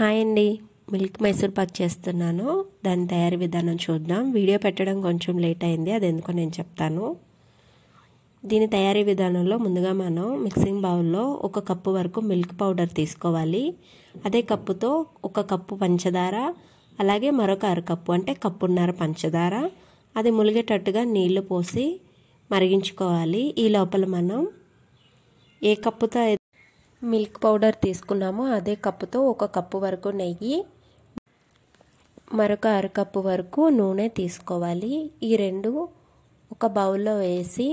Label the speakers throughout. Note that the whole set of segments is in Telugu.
Speaker 1: హాయ్ అండి మిల్క్ మైసూర్ పాక్ చేస్తున్నాను దాని తయారీ విధానం చూద్దాం వీడియో పెట్టడం కొంచెం లేట్ అయింది అది ఎందుకో నేను చెప్తాను దీని తయారీ విధానంలో ముందుగా మనం మిక్సింగ్ బౌల్లో ఒక కప్పు వరకు మిల్క్ పౌడర్ తీసుకోవాలి అదే కప్పుతో ఒక కప్పు పంచదార అలాగే మరొక అరకప్పు అంటే కప్పున్నర పంచదార అది ములిగేటట్టుగా నీళ్లు పోసి మరిగించుకోవాలి ఈ లోపల మనం ఏ కప్పుతో మిల్క్ పౌడర్ తీసుకున్నాము అదే కప్పుతో ఒక కప్పు వరకు నెయ్యి మరొక అరకప్పు వరకు నూనె తీసుకోవాలి ఈ రెండు ఒక బౌల్లో వేసి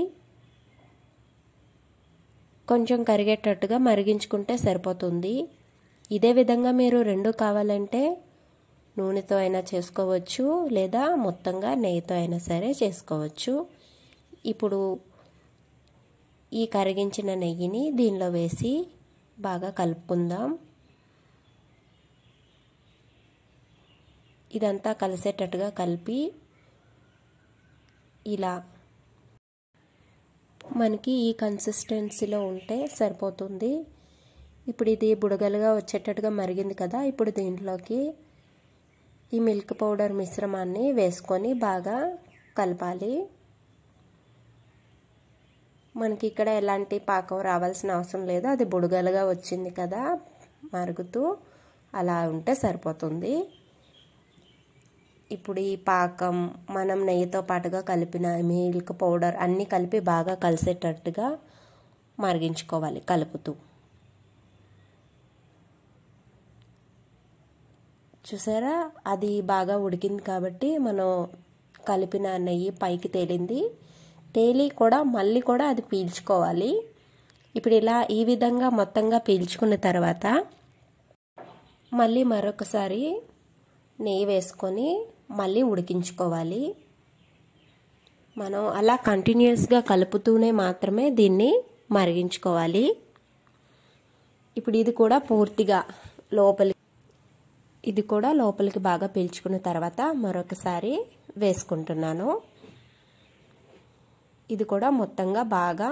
Speaker 1: కొంచెం కరిగేటట్టుగా మరిగించుకుంటే సరిపోతుంది ఇదే విధంగా మీరు రెండు కావాలంటే నూనెతో అయినా చేసుకోవచ్చు లేదా మొత్తంగా నెయ్యితో అయినా సరే చేసుకోవచ్చు ఇప్పుడు ఈ కరిగించిన నెయ్యిని దీనిలో వేసి బాగా కలుపుకుందాం ఇదంతా కలిసేటట్టుగా కలిపి ఇలా మనకి ఈ కన్సిస్టెన్సీలో ఉంటే సరిపోతుంది ఇప్పుడు ఇది బుడగలుగా వచ్చేటట్టుగా మరిగింది కదా ఇప్పుడు దీంట్లోకి ఈ మిల్క్ పౌడర్ మిశ్రమాన్ని వేసుకొని బాగా కలపాలి మనకి ఇక్కడ ఎలాంటి పాకం రావాల్సిన అవసరం లేదు అది బుడగలుగా వచ్చింది కదా మరుగుతూ అలా ఉంటే సరిపోతుంది ఇప్పుడు ఈ పాకం మనం నెయ్యితో పాటుగా కలిపిన మిల్క్ పౌడర్ అన్నీ కలిపి బాగా కలిసేటట్టుగా మరిగించుకోవాలి కలుపుతూ చూసారా అది బాగా ఉడికింది కాబట్టి మనం కలిపిన నెయ్యి పైకి తేలింది తేలి కూడా మళ్ళీ కూడా అది పీల్చుకోవాలి ఇప్పుడు ఇలా ఈ విధంగా మొత్తంగా పీల్చుకున్న తర్వాత మళ్ళీ మరొకసారి నెయ్యి వేసుకొని మళ్ళీ ఉడికించుకోవాలి మనం అలా కంటిన్యూస్గా కలుపుతూనే మాత్రమే దీన్ని మరిగించుకోవాలి ఇప్పుడు ఇది కూడా పూర్తిగా లోపలి ఇది కూడా లోపలికి బాగా పీల్చుకున్న తర్వాత మరొకసారి వేసుకుంటున్నాను ఇది కూడా మొత్తంగా బాగా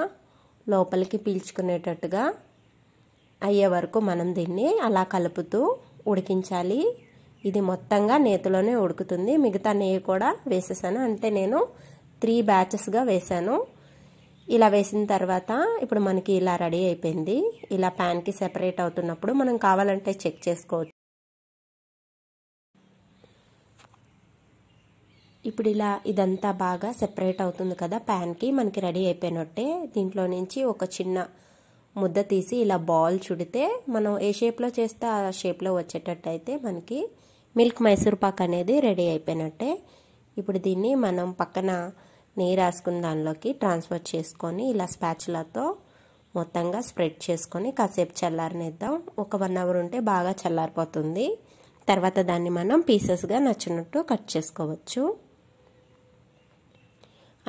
Speaker 1: లోపలికి పీల్చుకునేటట్టుగా అయ్యే వరకు మనం దీన్ని అలా కలుపుతూ ఉడికించాలి ఇది మొత్తంగా నేతిలోనే ఉడుకుతుంది మిగతా నెయ్యి కూడా వేసేసాను అంటే నేను త్రీ బ్యాచెస్గా వేసాను ఇలా వేసిన తర్వాత ఇప్పుడు మనకి ఇలా రెడీ అయిపోయింది ఇలా ప్యాన్కి సెపరేట్ అవుతున్నప్పుడు మనం కావాలంటే చెక్ చేసుకోవచ్చు ఇప్పుడు ఇలా ఇదంతా బాగా సెపరేట్ అవుతుంది కదా ప్యాన్కి మనకి రెడీ అయిపోయినట్టే దీంట్లో నుంచి ఒక చిన్న ముద్ద తీసి ఇలా బాల్ చుడితే మనం ఏ షేప్లో చేస్తే ఆ షేప్లో వచ్చేటట్టు అయితే మనకి మిల్క్ మైసూర్ పాక్ అనేది రెడీ అయిపోయినట్టే ఇప్పుడు దీన్ని మనం పక్కన నెయ్యి రాసుకున్న దానిలోకి ట్రాన్స్ఫర్ చేసుకొని ఇలా స్పాచ్లతో మొత్తంగా స్ప్రెడ్ చేసుకొని కాసేపు చల్లారనిద్దాం ఒక వన్ అవర్ ఉంటే బాగా చల్లారిపోతుంది తర్వాత దాన్ని మనం పీసెస్గా నచ్చినట్టు కట్ చేసుకోవచ్చు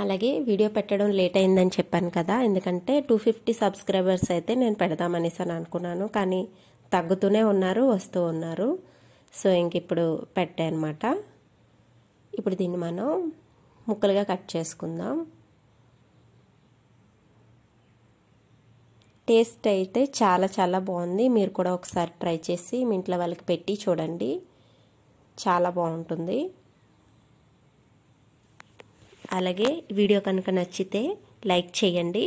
Speaker 1: అలాగే వీడియో పెట్టడం లేట్ అయిందని చెప్పాను కదా ఎందుకంటే టూ ఫిఫ్టీ సబ్స్క్రైబర్స్ అయితే నేను పెడదామనేసి అని అనుకున్నాను కానీ తగ్గుతూనే ఉన్నారు వస్తూ ఉన్నారు సో ఇంక ఇప్పుడు అనమాట ఇప్పుడు దీన్ని మనం ముక్కలుగా కట్ చేసుకుందాం టేస్ట్ అయితే చాలా చాలా బాగుంది మీరు కూడా ఒకసారి ట్రై చేసి మీ ఇంట్లో వాళ్ళకి పెట్టి చూడండి చాలా బాగుంటుంది అలాగే వీడియో కనుక నచ్చితే లైక్ చేయండి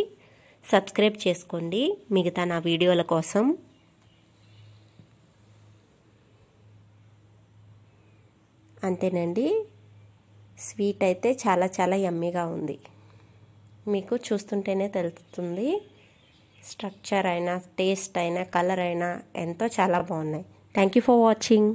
Speaker 1: సబ్స్క్రైబ్ చేసుకోండి మిగతా నా వీడియోల కోసం అంతేనండి స్వీట్ అయితే చాలా చాలా యమ్మీగా ఉంది మీకు చూస్తుంటేనే తెలుస్తుంది స్ట్రక్చర్ అయినా టేస్ట్ అయినా కలర్ అయినా ఎంతో చాలా బాగున్నాయి థ్యాంక్ యూ ఫర్ వాచింగ్